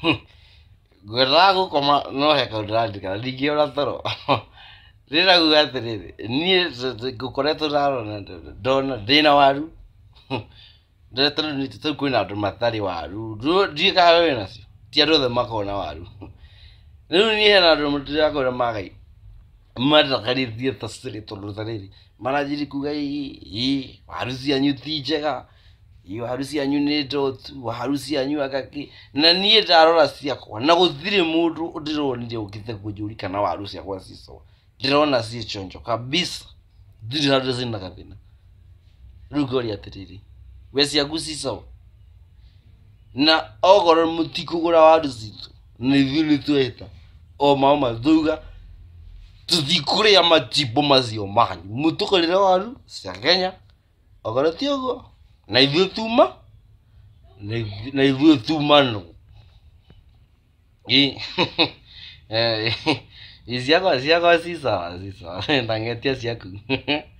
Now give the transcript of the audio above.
ngwendaga gũkoma no he kaũndũ ndĩraririkana ndingĩũra rä ndĩraguga atĩrĩrĩ niĩ ngũkoretwo ndarona ndona ndĩna waru tondũ nĩ tũu kwĩna andũ waru ndiĩ kawe wĩ nacio ti andũ othe makoragwo na waru rĩu niĩ hena andũ ndĩrakwĩra magai mathakarĩtie ta cirĩ tondũ ta rĩrĩ maranjiri kuga waru cianyu ti njega iyo harusi yanyu nä ndotu harusi yanyu agakä na niä ndarora ciakwa na gå thirä må ndå ndä ronire å kä te kå njå ri kana waru ciakwa cicoa ndä rona ciä conjo kabisa ndirä handå cina gathä na rä u ngori atä rä rä we ciaku cicoa na ogoro må tikå gå ra waru citå nä ithuä nä tweta o mao mathouga tuthikå rä a matimbo macio manyu må tå kå rä re waru cia kenya ogoro ti å guo na ithuĩ tuma na ithuĩ tumanu ciakwa ciakwa ci sawa ci sawa ndang'etia ciaku